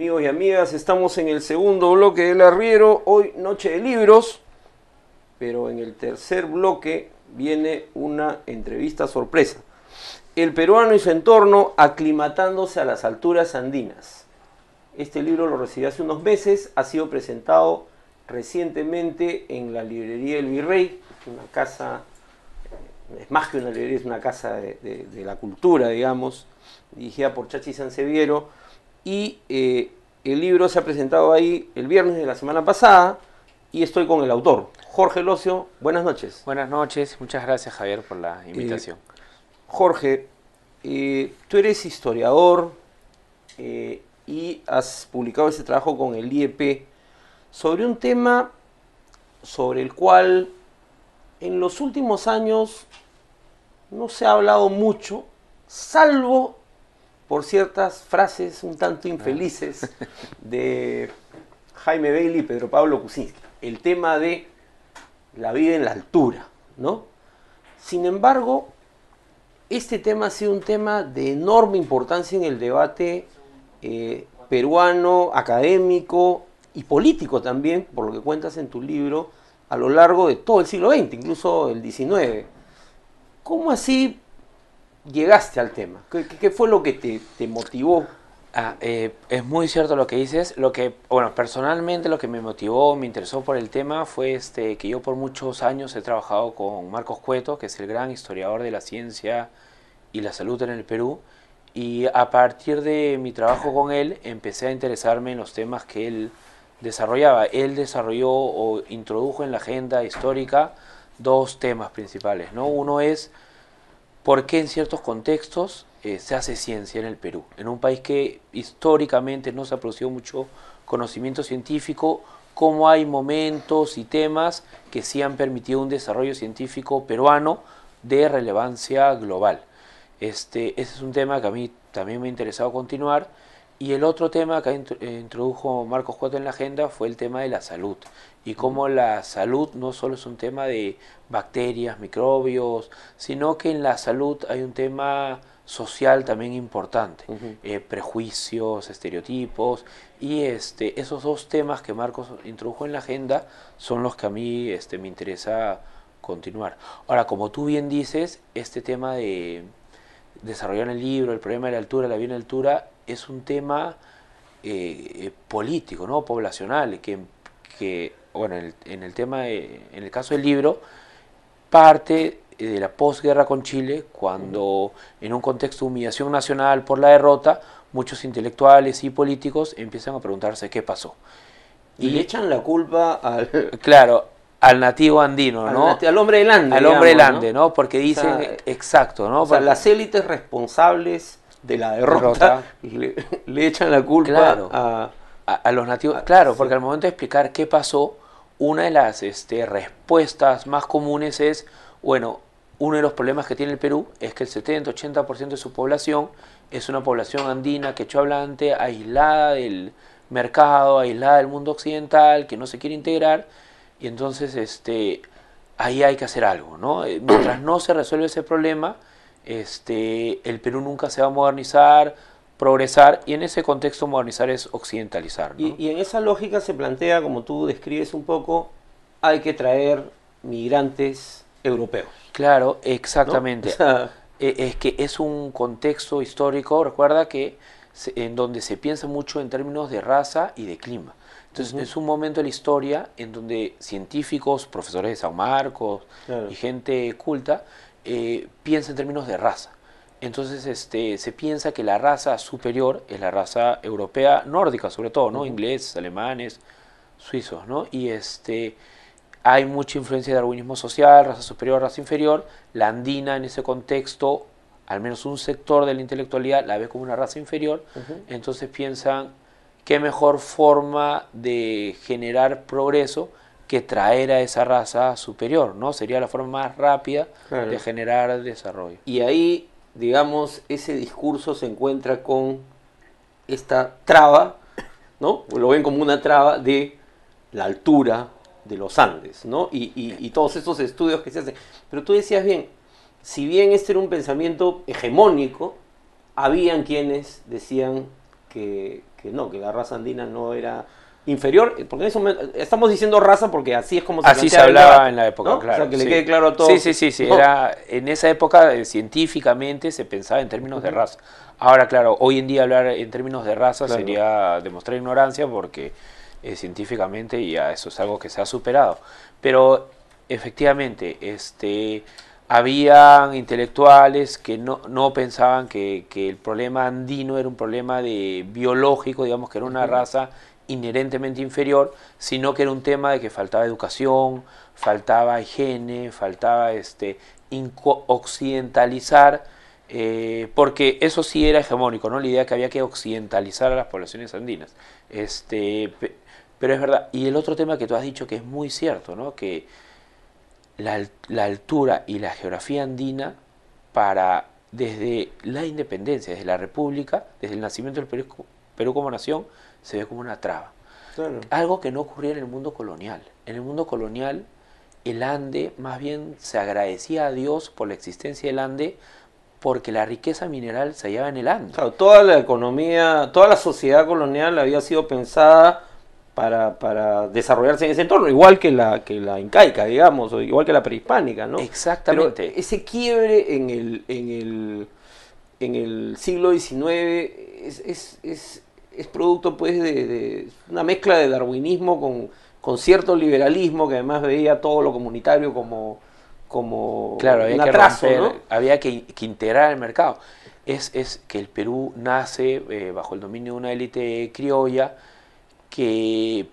amigos y amigas, estamos en el segundo bloque del arriero, hoy noche de libros, pero en el tercer bloque viene una entrevista sorpresa. El peruano y su entorno aclimatándose a las alturas andinas. Este libro lo recibí hace unos meses, ha sido presentado recientemente en la librería del Virrey, una casa, es más que una librería, es una casa de, de la cultura, digamos, dirigida por Chachi Sanseviero y eh, el libro se ha presentado ahí el viernes de la semana pasada y estoy con el autor. Jorge Locio, buenas noches. Buenas noches, muchas gracias Javier por la eh, invitación. Jorge, eh, tú eres historiador y has publicado ese trabajo con el IEP sobre un tema sobre el cual en los últimos años no se ha hablado mucho, salvo por ciertas frases un tanto ah. infelices de Jaime Bailey y Pedro Pablo Kuczynski. El tema de la vida en la altura, ¿no? Sin embargo, este tema ha sido un tema de enorme importancia en el debate eh, peruano, académico y político también, por lo que cuentas en tu libro, a lo largo de todo el siglo XX, incluso el XIX. ¿Cómo así llegaste al tema? ¿Qué, fue lo que te, te motivó? Ah, eh, es muy cierto lo que dices. Lo que, bueno, personalmente lo que me motivó, me interesó por el tema fue este, que yo por muchos años he trabajado con Marcos Cueto, que es el gran historiador de la ciencia y la salud en el Perú. Y a partir de mi trabajo con él, empecé a interesarme en los temas que él desarrollaba. Él desarrolló o introdujo en la agenda histórica dos temas principales. ¿no? Uno es por qué en ciertos contextos eh, se hace ciencia en el Perú, en un país que históricamente no se ha producido mucho conocimiento científico, cómo hay momentos y temas que sí han permitido un desarrollo científico peruano de relevancia global. Este, ese es un tema que a mí también me ha interesado continuar y el otro tema que eh, introdujo Marcos cuatro en la agenda fue el tema de la salud y cómo la salud no solo es un tema de bacterias, microbios, sino que en la salud hay un tema social también importante, eh, prejuicios, estereotipos, y este, esos dos temas que Marcos introdujo en la agenda son los que a mí este, me interesa continuar. Ahora, como tú bien dices, este tema de desarrollar el libro, el problema de la altura, la bien altura, es un tema eh, eh, político, ¿no? poblacional, que, bueno, en el, tema, en el caso del libro, parte eh, de la posguerra con Chile, cuando en un contexto de humillación nacional por la derrota, muchos intelectuales y políticos empiezan a preguntarse qué pasó. Y, le echan la culpa al... Claro, al nativo andino, ¿no? al hombre del Ande. Al hombre del Ande, ¿no? Porque dicen, exacto, ¿no? O sea, las élites responsables de la derrota, le, echan la culpa a, los nativos. Ah, claro, porque al momento de explicar qué pasó, una de las este, respuestas más comunes es, bueno, uno de los problemas que tiene el Perú es que el 70-80% de su población es una población andina, que quechua hablante, aislada del mercado, aislada del mundo occidental, que no se quiere integrar, y entonces este, ahí hay que hacer algo, ¿no? Eh, mientras no se resuelve ese problema, este, el Perú nunca se va a modernizar, progresar, y en ese contexto modernizar es occidentalizar. Y, en esa lógica se plantea, como tú describes un poco, hay que traer migrantes europeos. Claro, exactamente. E, es que es un contexto histórico, recuerda que en donde se piensa mucho en términos de raza y de clima. Entonces es un momento de la historia en donde científicos, profesores de San Marcos y gente culta eh, piensa en términos de raza. Entonces este, se piensa que la raza superior es la raza europea, nórdica sobre todo, ¿no? Ingleses, alemanes, suizos, ¿no? Y este, hay mucha influencia de darwinismo social, raza superior, raza inferior. La andina en ese contexto, al menos un sector de la intelectualidad, la ve como una raza inferior. Entonces piensan, ¿qué mejor forma de generar progreso que traer a esa raza superior, ¿no? Sería la forma más rápida de generar desarrollo. Y ahí, digamos, ese discurso se encuentra con esta traba, ¿no? Lo ven como una traba de la altura de los Andes, ¿no? Y, todos esos estudios que se hacen. Pero tú decías bien, si bien este era un pensamiento hegemónico, habían quienes decían que, que no, que la raza andina no era inferior, porque eso estamos diciendo raza porque así es como se Así se hablaba en la época, claro. O sea, que le quede claro a todos. Sí, sí, sí, en esa época eh, científicamente se pensaba en términos de raza. Ahora, claro, hoy en día hablar en términos de raza sería demostrar ignorancia porque eh, científicamente ya eso es algo que se ha superado. Pero efectivamente, este habían intelectuales que no, pensaban que, el problema andino era un problema de biológico, digamos que era una raza inherentemente inferior, sino que era un tema de que faltaba educación, faltaba higiene, faltaba este, occidentalizar, eh, porque eso sí era hegemónico, ¿no? la idea que había que occidentalizar a las poblaciones andinas. Este, pero es verdad, y el otro tema que tú has dicho que es muy cierto, ¿no? que la, altura y la geografía andina para desde la independencia, desde la república, desde el nacimiento del Perú como nación, se ve como una traba. Algo que no ocurría en el mundo colonial. En el mundo colonial, el Ande más bien se agradecía a Dios por la existencia del Ande porque la riqueza mineral se hallaba en el Ande. Claro, toda la economía, toda la sociedad colonial había sido pensada para, desarrollarse en ese entorno, igual que la, que la incaica, digamos, o igual que la prehispánica, ¿no? Exactamente. ese quiebre en el, en el, en el siglo XIX es es producto pues de, una mezcla de darwinismo con, con, cierto liberalismo que además veía todo lo comunitario como, como un atraso, Había que, integrar el mercado. Es, es que el Perú nace eh, bajo el dominio de una élite criolla que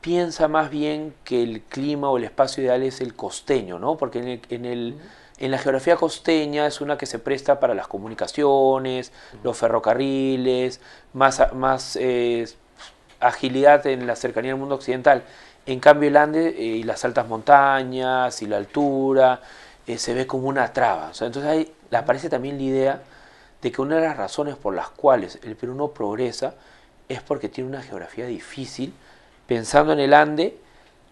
piensa más bien que el clima o el espacio ideal es el costeño, ¿no? Porque en el, en la geografía costeña es una que se presta para las comunicaciones, los ferrocarriles, más, eh, agilidad en la cercanía del mundo occidental. En cambio, el Ande eh, y las altas montañas y la altura eh, se ve como una traba. entonces ahí aparece también la idea de que una de las razones por las cuales el Perú no progresa es porque tiene una geografía difícil. Pensando en el Ande,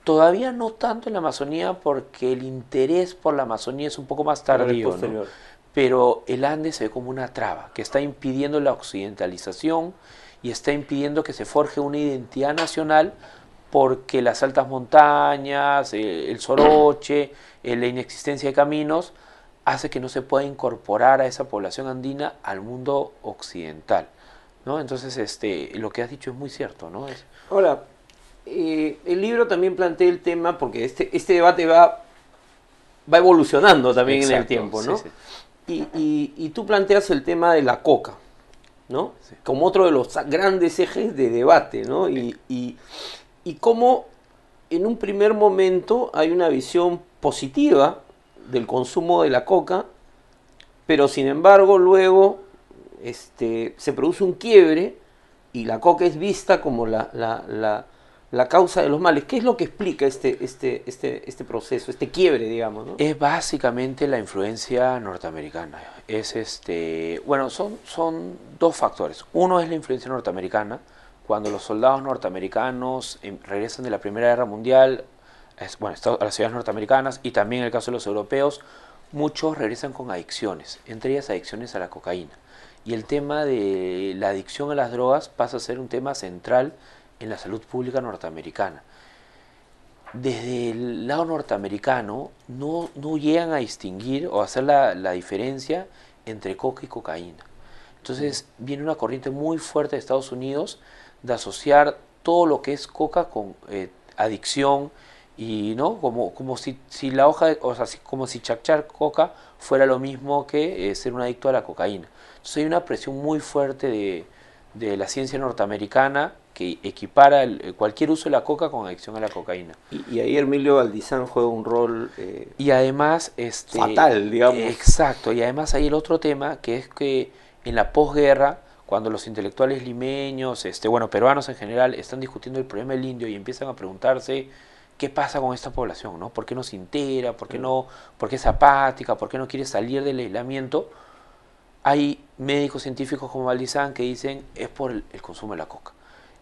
Todavía no tanto en la Amazonía porque el interés por la Amazonía es un poco más tardío, Pero, el Andes se ve como una traba que está impidiendo la occidentalización y está impidiendo que se forje una identidad nacional porque las altas montañas, eh, el soroche, eh, la inexistencia de caminos hace que no se pueda incorporar a esa población andina al mundo occidental. ¿no? Entonces, este, lo que has dicho es muy cierto. ¿no? Es... Eh, el libro también plantea el tema, porque este, este debate va, va evolucionando también en el tiempo, ¿no? Y, tú planteas el tema de la coca, ¿no? Como otro de los grandes ejes de debate, ¿no? Y, y, cómo en un primer momento hay una visión positiva del consumo de la coca, pero sin embargo luego este, se produce un quiebre y la coca es vista como la, la la causa de los males. ¿Qué es lo que explica este, este, este, este proceso, este quiebre, digamos? Es básicamente la influencia norteamericana. Es este, bueno, son, son dos factores. Uno es la influencia norteamericana. Cuando los soldados norteamericanos em, regresan de la Primera Guerra Mundial, bueno, a las ciudades norteamericanas y también en el caso de los europeos, muchos regresan con adicciones, entre ellas adicciones a la cocaína. Y el tema de la adicción a las drogas pasa a ser un tema central en la salud pública norteamericana. Desde el lado norteamericano no, no llegan a distinguir o hacer la, la, diferencia entre coca y cocaína. Entonces viene una corriente muy fuerte de Estados Unidos de asociar todo lo que es coca con eh, adicción y no como, como si, si la hoja o sea como si chachar coca fuera lo mismo que eh, ser un adicto a la cocaína entonces hay una presión muy fuerte de, de la ciencia norteamericana que equipara eh, cualquier uso de la coca con adicción a la cocaína. Y, ahí Emilio Valdizán juega un rol... Eh, y además... Este, fatal, digamos. Exacto, y además hay el otro tema, que es que en la posguerra, cuando los intelectuales limeños, este, bueno, peruanos en general, están discutiendo el problema del indio y empiezan a preguntarse qué pasa con esta población, ¿no? ¿Por qué no se integra? ¿Por qué, mm. no, por qué es apática? ¿Por qué no quiere salir del aislamiento? Hay médicos científicos como Valdizán que dicen es por el consumo de la coca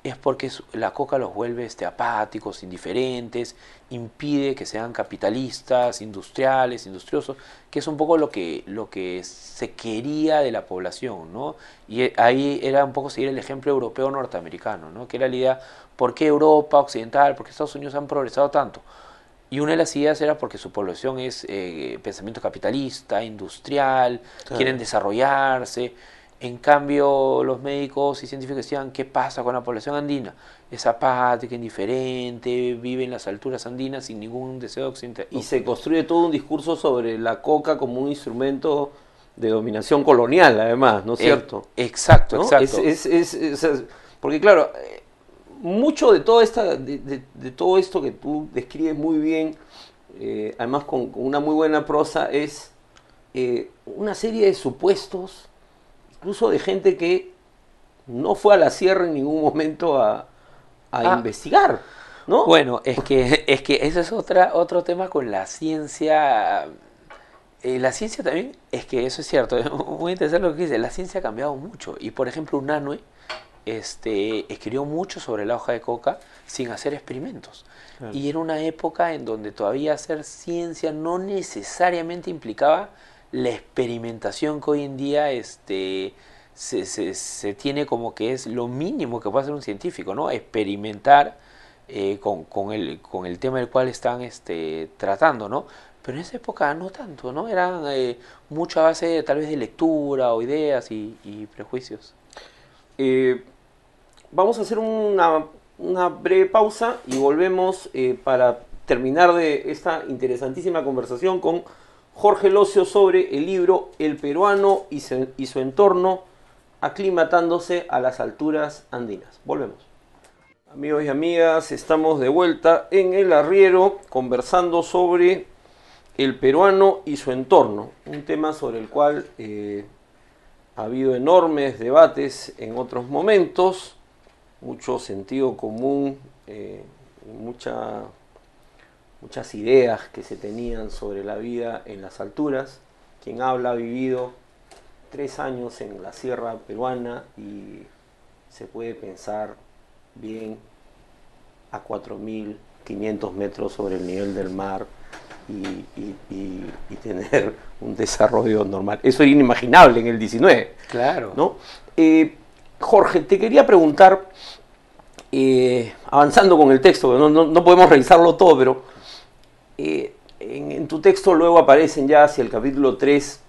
es porque la coca los vuelve este, apáticos, indiferentes, impide que sean capitalistas, industriales, industriosos, que es un poco lo que, lo que se quería de la población, ¿no? Y e, ahí era un poco seguir el ejemplo europeo-norteamericano, ¿no? Que era la idea, ¿por qué Europa occidental, por qué Estados Unidos han progresado tanto? Y una de las ideas era porque su población es eh, pensamiento capitalista, industrial, quieren desarrollarse, en cambio, los médicos y científicos decían, ¿qué pasa con la población andina? Es apática, indiferente, vive en las alturas andinas sin ningún deseo occidental. Y se construye todo un discurso sobre la coca como un instrumento de dominación colonial, además, ¿no es eh, cierto? exacto, exacto. porque claro, eh, mucho de todo, esta, de, todo esto que tú describes muy bien, eh, además con, una muy buena prosa, es una serie de supuestos incluso de gente que no fue a la sierra en ningún momento a, ah. investigar. ¿No? Bueno, es que, es que eso es otra, otro tema con la ciencia. Eh, la ciencia también, es que eso es cierto, es muy interesante lo que dice, la ciencia ha cambiado mucho. Y por ejemplo, Unanue este, escribió mucho sobre la hoja de coca sin hacer experimentos. Y era una época en donde todavía hacer ciencia no necesariamente implicaba la experimentación que hoy en día este, se, tiene como que es lo mínimo que puede hacer un científico, ¿no? Experimentar eh, con, con, el, tema del cual están este, tratando, ¿no? Pero en esa época no tanto, ¿no? Eran eh, mucha base tal vez de lectura o ideas y, prejuicios. Eh, vamos a hacer una, una, breve pausa y volvemos para terminar de esta interesantísima conversación con Jorge Locio sobre el libro El peruano y, su entorno aclimatándose a las alturas andinas. Volvemos. Amigos y amigas, estamos de vuelta en el arriero conversando sobre el peruano y su entorno, un tema sobre el cual eh, ha habido enormes debates en otros momentos, mucho sentido común, eh, mucha muchas ideas que se tenían sobre la vida en las alturas. Quien habla ha vivido tres años en la sierra peruana y se puede pensar bien a 4.500 metros sobre el nivel del mar y, tener un desarrollo normal. Eso era inimaginable en el 19. Claro. ¿no? Eh, Jorge, te quería preguntar, eh, avanzando con el texto, no podemos revisarlo todo, pero eh, en, tu texto luego aparecen ya hacia el capítulo 3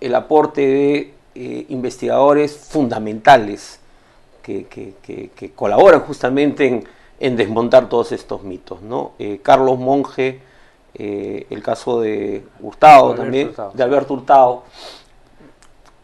el aporte de eh, investigadores fundamentales que, colaboran justamente en, desmontar todos estos mitos. ¿no? Eh, Carlos Monge, el caso de Hurtado también, de Alberto Hurtado.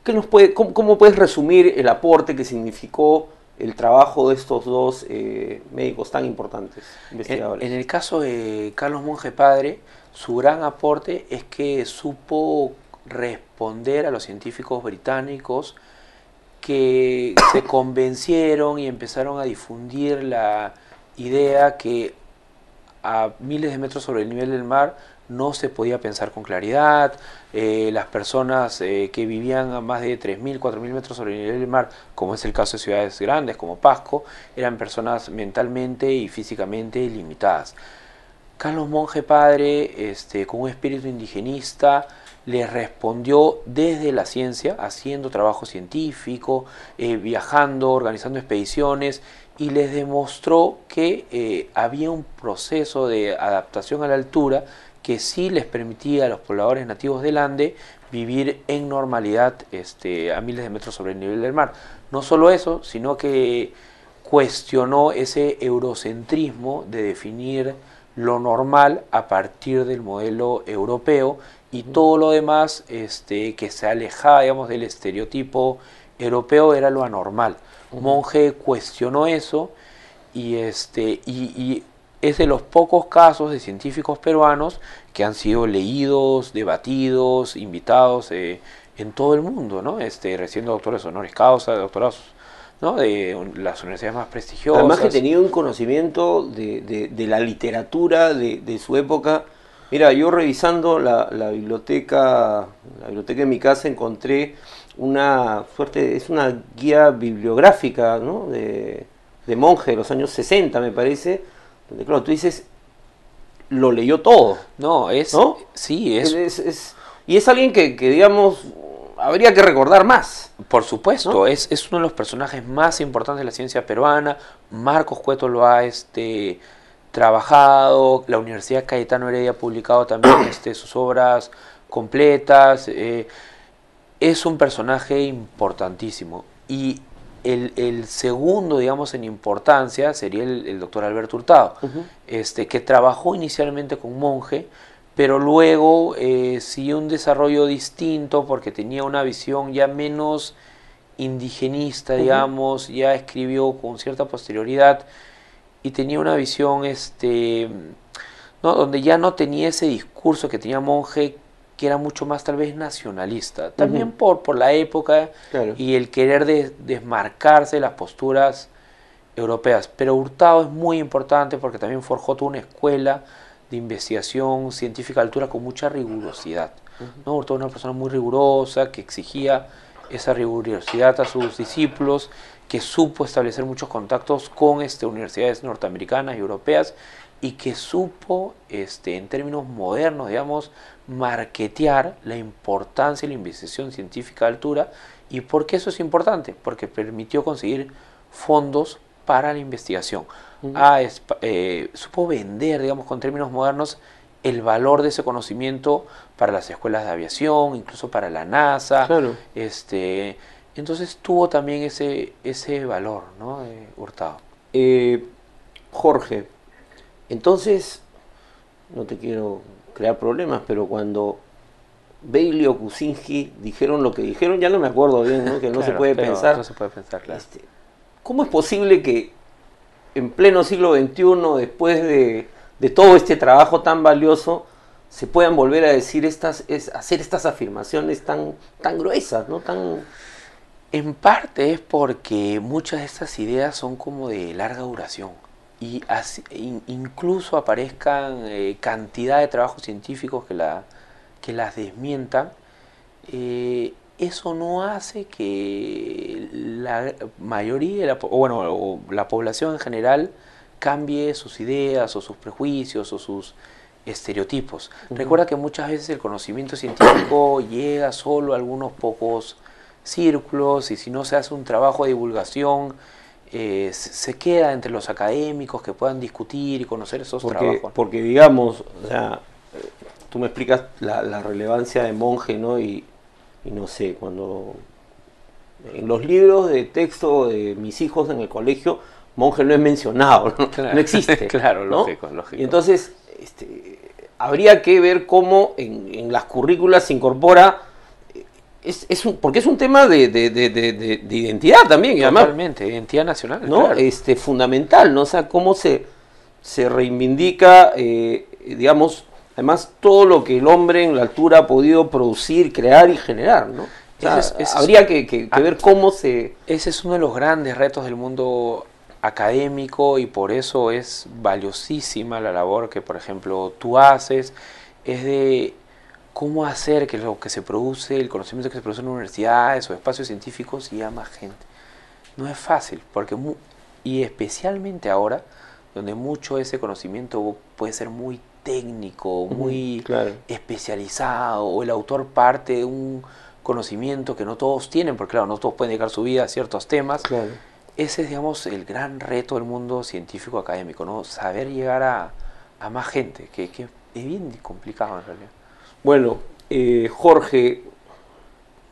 nos puede, cómo, puedes resumir el aporte que significó el trabajo de estos dos eh, médicos tan importantes, investigadores. En, en, el caso de Carlos Monge Padre, su gran aporte es que supo responder a los científicos británicos que se convencieron y empezaron a difundir la idea que a miles de metros sobre el nivel del mar no se podía pensar con claridad, eh, las personas eh, que vivían a más de 3.000, 4.000 metros sobre el nivel del mar, como es el caso de ciudades grandes como Pasco, eran personas mentalmente y físicamente limitadas. Carlos Monge Padre, este, con un espíritu indigenista, les respondió desde la ciencia, haciendo trabajo científico, eh, viajando, organizando expediciones, y les demostró que había un proceso de adaptación a la altura que sí les permitía a los pobladores nativos del Ande vivir en normalidad este, a miles de metros sobre el nivel del mar. No solo eso, sino que cuestionó ese eurocentrismo de definir lo normal a partir del modelo europeo y todo lo demás este, que se alejaba digamos, del estereotipo europeo era lo anormal. monje cuestionó eso y, este, y es de los pocos casos de científicos peruanos que han sido leídos, debatidos, invitados eh, en todo el mundo, ¿no? Este, recibiendo doctores honores causa, doctorados ¿no? de las universidades más prestigiosas. Además que tenía un conocimiento de, de, la literatura de, de, su época. Mira, yo revisando la, biblioteca, la biblioteca de mi casa encontré una fuerte... es una guía bibliográfica, ¿no? De, monje de los años 60, me parece, claro, tú dices, lo leyó todo. No, es. Sí, es. y es alguien que, digamos, habría que recordar más. Por supuesto, es, uno de los personajes más importantes de la ciencia peruana. Marcos Cueto lo ha este, trabajado, la Universidad Cayetano Heredia ha publicado también este, sus obras completas. Eh, es un personaje importantísimo. Y el, segundo, digamos, en importancia sería el, doctor Alberto Hurtado, este, que trabajó inicialmente con Monje, pero luego eh, siguió un desarrollo distinto porque tenía una visión ya menos indigenista, digamos, ya escribió con cierta posterioridad y tenía una visión, este, donde ya no tenía ese discurso que tenía Monje que era mucho más tal vez nacionalista, también por, por la época y el querer desmarcarse de las posturas europeas. Pero Hurtado es muy importante porque también forjó toda una escuela de investigación científica de altura con mucha rigurosidad. ¿no? Hurtado era una persona muy rigurosa que exigía esa rigurosidad a sus discípulos que supo establecer muchos contactos con este, universidades norteamericanas y europeas y que supo, este, en términos modernos, digamos, marketear la importancia de la investigación científica de altura. ¿Y por qué eso es importante? Porque permitió conseguir fondos para la investigación. Eh, supo vender, digamos, con términos modernos, el valor de ese conocimiento para las escuelas de aviación, incluso para la NASA. Claro. Este, entonces tuvo también ese, ese valor, ¿no? Eh, Hurtado. Eh, Jorge, entonces, no te quiero crear problemas, pero cuando Bailey o Kuczynski dijeron lo que dijeron, ya no me acuerdo bien, ¿no? que no, se puede pensar. no se puede pensar. Claro. Este, ¿Cómo es posible que en pleno siglo XXI, después de, todo este trabajo tan valioso, se puedan volver a decir estas, hacer estas afirmaciones tan, tan gruesas, ¿no? tan, en parte es porque muchas de estas ideas son como de larga duración y incluso aparezcan eh, cantidad de trabajos científicos que, la, que las desmientan, eh, eso no hace que la mayoría, o bueno, la población en general cambie sus ideas o sus prejuicios o sus estereotipos. Recuerda que muchas veces el conocimiento científico llega solo a algunos pocos círculos y si no se hace un trabajo de divulgación, eh, se queda entre los académicos que puedan discutir y conocer esos trabajos. Porque digamos, o sea, tú me explicas la, relevancia de monje, ¿no? Y, no sé, cuando en los libros de texto de mis hijos en el colegio, monje no es mencionado, no, existe. claro, entonces, este, habría que ver cómo en las currículas se incorpora es, porque es un tema de, identidad también. Totalmente, además, identidad nacional. ¿no? Este, fundamental, ¿no? O sea, cómo se, se reivindica, eh, digamos, además todo lo que el hombre en la altura ha podido producir, crear y generar, ¿no? habría que ah, ver cómo se... Ese es uno de los grandes retos del mundo académico y por eso es valiosísima la labor que, por ejemplo, tú haces, es de cómo hacer que lo que se produce, el conocimiento que se produce en universidades o espacios científicos llegue a más gente. No es fácil, porque y especialmente ahora, donde mucho ese conocimiento puede ser muy técnico, muy especializado, o el autor parte de un conocimiento que no todos tienen, porque claro, no todos pueden dedicar su vida a ciertos temas. Ese es, digamos, el gran reto del mundo científico académico, ¿no? Saber llegar a, más gente, que, que es bien complicado en realidad. Bueno, eh, Jorge,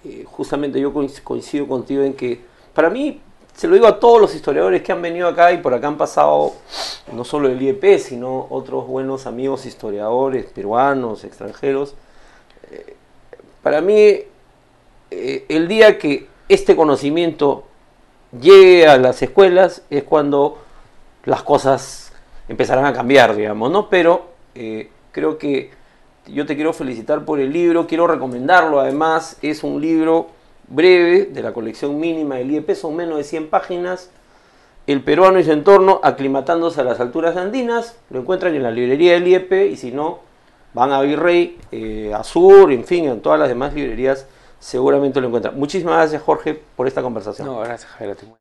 eh, justamente yo coincido contigo en que, para mí, se lo digo a todos los historiadores que han venido acá y por acá han pasado no solo el IEP, sino otros buenos amigos historiadores peruanos, extranjeros. Eh, para mí, el día que este conocimiento llegue a las escuelas es cuando las cosas empezarán a cambiar, digamos, ¿no? Pero creo que yo te quiero felicitar por el libro, quiero recomendarlo además, es un libro breve de la colección mínima del IEP, son menos de 100 páginas, El peruano y su entorno aclimatándose a las alturas andinas, lo encuentran en la librería del IEP y si no, van a Virrey, eh, Azur, Sur, en fin, en todas las demás librerías seguramente lo encuentran. Muchísimas gracias Jorge por esta conversación. No, gracias Javier.